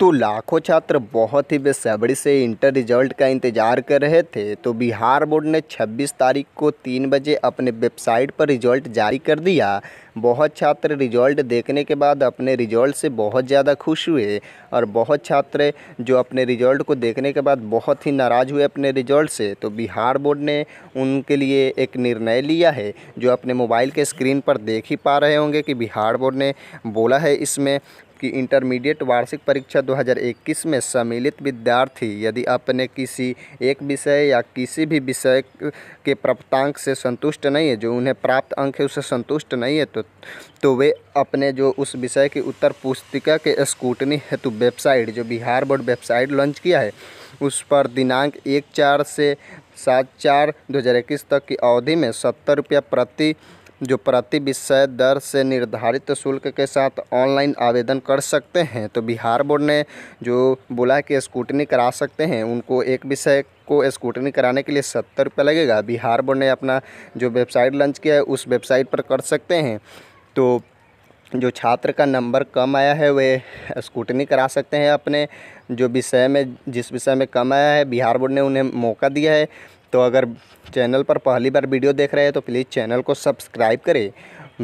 तो लाखों छात्र बहुत ही बेसब्री से इंटर रिजल्ट का इंतजार कर रहे थे तो बिहार बोर्ड ने 26 तारीख को तीन बजे अपने वेबसाइट पर रिजल्ट जारी कर दिया बहुत छात्र रिजल्ट देखने के बाद अपने रिजल्ट से बहुत ज़्यादा खुश हुए और बहुत छात्र जो अपने रिजल्ट को देखने के बाद बहुत ही नाराज़ हुए अपने रिजल्ट से तो बिहार बोर्ड ने उनके लिए एक निर्णय लिया है जो अपने मोबाइल के स्क्रीन पर देख ही पा रहे होंगे कि बिहार बोर्ड ने बोला है इसमें कि इंटरमीडिएट वार्षिक परीक्षा 2021 में सम्मिलित विद्यार्थी यदि अपने किसी एक विषय या किसी भी विषय के प्राप्तांक से संतुष्ट नहीं है जो उन्हें प्राप्त अंक है उससे संतुष्ट नहीं है तो तो वे अपने जो उस विषय की उत्तर पुस्तिका के स्कूटनी हेतु वेबसाइट जो बिहार बोर्ड वेबसाइट लॉन्च किया है उस पर दिनांक एक चार से सात चार दो हज़ार इक्कीस तक की अवधि में सत्तर रुपया प्रति जो प्रति विषय दर से निर्धारित शुल्क के साथ ऑनलाइन आवेदन कर सकते हैं तो बिहार बोर्ड ने जो बोला कि स्कूटनी करा सकते हैं उनको एक विषय को स्कूटनी कराने के लिए सत्तर रुपये लगेगा बिहार बोर्ड ने अपना जो वेबसाइट लॉन्च किया है उस वेबसाइट पर कर सकते हैं तो जो छात्र का नंबर कम आया है वे स्कूटनी करा सकते हैं अपने जो विषय में जिस विषय में कम आया है बिहार बोर्ड ने उन्हें मौका दिया है तो अगर चैनल पर पहली बार वीडियो देख रहे हैं तो प्लीज़ चैनल को सब्सक्राइब करें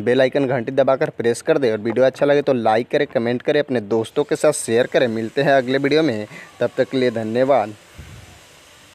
बेल आइकन घंटी दबाकर प्रेस कर दें और वीडियो अच्छा लगे तो लाइक करें कमेंट करें अपने दोस्तों के साथ शेयर करें मिलते हैं अगले वीडियो में तब तक के लिए धन्यवाद